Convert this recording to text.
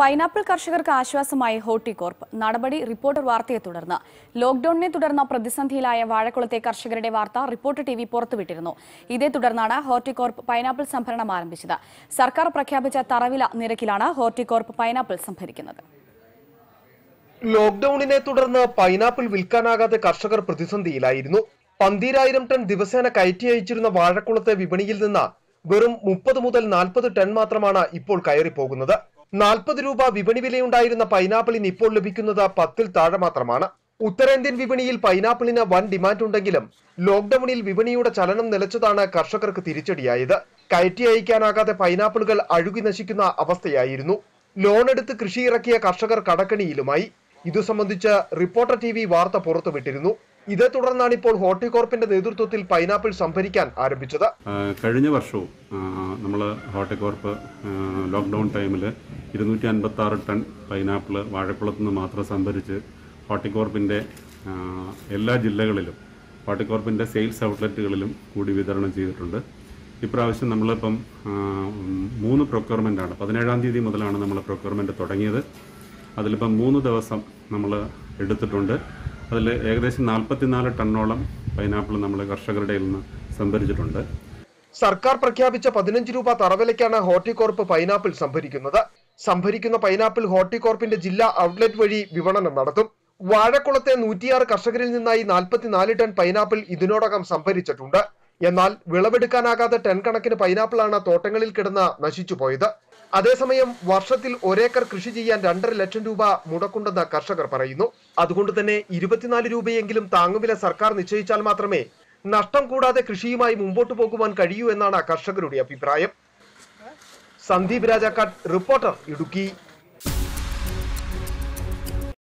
pineapple കർഷകർക്ക് ആശ്വാസമായി ഹോർട്ടികോർപ്പ് നടപടി റിപ്പോർട്ടർ വാർത്തയെ തുടർന്ന് ലോക്ഡൌണിനെ തുടർന്ന പ്രതിസന്ധിയിലായ വാഴക്കുളത്തെ കർഷകരുടെ വാർത്ത റിപ്പോർട്ടർ ടി വി പുറത്തുവിട്ടിരുന്നു ഇതേ തുടർന്നാണ് ഹോർട്ടികോർപ്പ് പൈനാപ്പിൾ സംഭരണം ആരംഭിച്ചത് സർക്കാർ പ്രഖ്യാപിച്ച തറവില നിരക്കിലാണ് ഹോർട്ടികോർപ്പ് പൈനാപ്പിൾ സംഭരിക്കുന്നത് ലോക്ഡൌണിനെ തുടർന്ന് പൈനാപ്പിൾ വിൽക്കാനാകാതെ കർഷകർ പ്രതിസന്ധിയിലായിരുന്നു പന്തിരായിരം ടൺ ദിവസേന കയറ്റി അയച്ചിരുന്ന വാഴക്കുളത്തെ വിപണിയിൽ നിന്ന് വെറും മുപ്പത് മുതൽ നാൽപ്പത് ടൺ മാത്രമാണ് ഇപ്പോൾ കയറിപ്പോകുന്നത് നാൽപ്പത് രൂപ വിപണി വിലയുണ്ടായിരുന്ന പൈനാപ്പിളിന് ഇപ്പോൾ ലഭിക്കുന്നത് പത്തിൽ താഴെ മാത്രമാണ് ഉത്തരേന്ത്യൻ വിപണിയിൽ പൈനാപ്പിളിന് വൻ ഡിമാൻഡ് ഉണ്ടെങ്കിലും ലോക്ഡൌണിൽ വിപണിയുടെ ചലനം നിലച്ചതാണ് കർഷകർക്ക് തിരിച്ചടിയായത് കയറ്റി അയക്കാനാകാതെ പൈനാപ്പിളുകൾ അഴുകി നശിക്കുന്ന അവസ്ഥയായിരുന്നു ലോണെടുത്ത് കൃഷി ഇറക്കിയ കർഷകർ കടക്കണിയിലുമായി ഇതു സംബന്ധിച്ച് റിപ്പോർട്ടർ ടി വാർത്ത പുറത്തുവിട്ടിരുന്നു ഇതേ തുടർന്നാണ് ഇപ്പോൾ ഹോർട്ടികോർപ്പിന്റെ നേതൃത്വത്തിൽ പൈനാപ്പിൾ സംഭരിക്കാൻ ആരംഭിച്ചത് കഴിഞ്ഞ വർഷവും നമ്മൾ ഹോർട്ടികോർപ്പ് ലോക്ക്ഡൗൺ ടൈമിൽ ഇരുന്നൂറ്റി അൻപത്തി ആറ് ടൺ പൈനാപ്പിൾ വാഴക്കുളത്ത് നിന്ന് മാത്രം സംഭരിച്ച് ഹോർട്ടികോർപ്പിൻ്റെ എല്ലാ ജില്ലകളിലും ഹോർട്ടികോർപ്പിന്റെ സെയിൽസ് ഔട്ട്ലെറ്റുകളിലും കൂടി വിതരണം ചെയ്തിട്ടുണ്ട് ഇപ്രാവശ്യം നമ്മളിപ്പം മൂന്ന് പ്രൊക്യൂർമെൻ്റാണ് പതിനേഴാം തീയതി മുതലാണ് നമ്മൾ പ്രൊക്യൂർമെൻറ്റ് തുടങ്ങിയത് അതിലിപ്പം മൂന്ന് ദിവസം നമ്മൾ എടുത്തിട്ടുണ്ട് അതിൽ ഏകദേശം നാൽപ്പത്തിനാല് ടണ്ണോളം പൈനാപ്പിൾ നമ്മൾ കർഷകരുടെ നിന്ന് സംഭരിച്ചിട്ടുണ്ട് സർക്കാർ പ്രഖ്യാപിച്ച പതിനഞ്ച് രൂപ തറവിലയ്ക്കാണ് ഹോർട്ടികോർപ്പ് പൈനാപ്പിൾ സംഭരിക്കുന്നത് സംഭരിക്കുന്ന പൈനാപ്പിൾ ഹോർട്ടികോർപ്പിന്റെ ജില്ലാ ഔട്ട്ലെറ്റ് വഴി വിപണനം നടത്തും വാഴക്കുളത്തെ നൂറ്റിയാറ് കർഷകരിൽ നിന്നായി നാൽപ്പത്തിനാല് ടൺ പൈനാപ്പിൾ ഇതിനോടകം സംഭരിച്ചിട്ടുണ്ട് എന്നാൽ വിളവെടുക്കാനാകാത്ത ടൺ കണക്കിന് പൈനാപ്പിളാണ് തോട്ടങ്ങളിൽ കിടന്ന് നശിച്ചുപോയത് അതേസമയം വർഷത്തിൽ ഒരേക്കർ കൃഷി ചെയ്യാൻ രണ്ടര ലക്ഷം രൂപ മുടക്കുണ്ടെന്ന് കർഷകർ പറയുന്നു അതുകൊണ്ട് തന്നെ ഇരുപത്തിനാല് രൂപയെങ്കിലും താങ്ങുവില സർക്കാർ നിശ്ചയിച്ചാൽ മാത്രമേ നഷ്ടം കൂടാതെ കൃഷിയുമായി മുമ്പോട്ട് പോകുവാൻ കഴിയൂ എന്നാണ് കർഷകരുടെ അഭിപ്രായം സന്ദീപ് രാജാക്കാട് റിപ്പോർട്ടർ ഇടുക്കി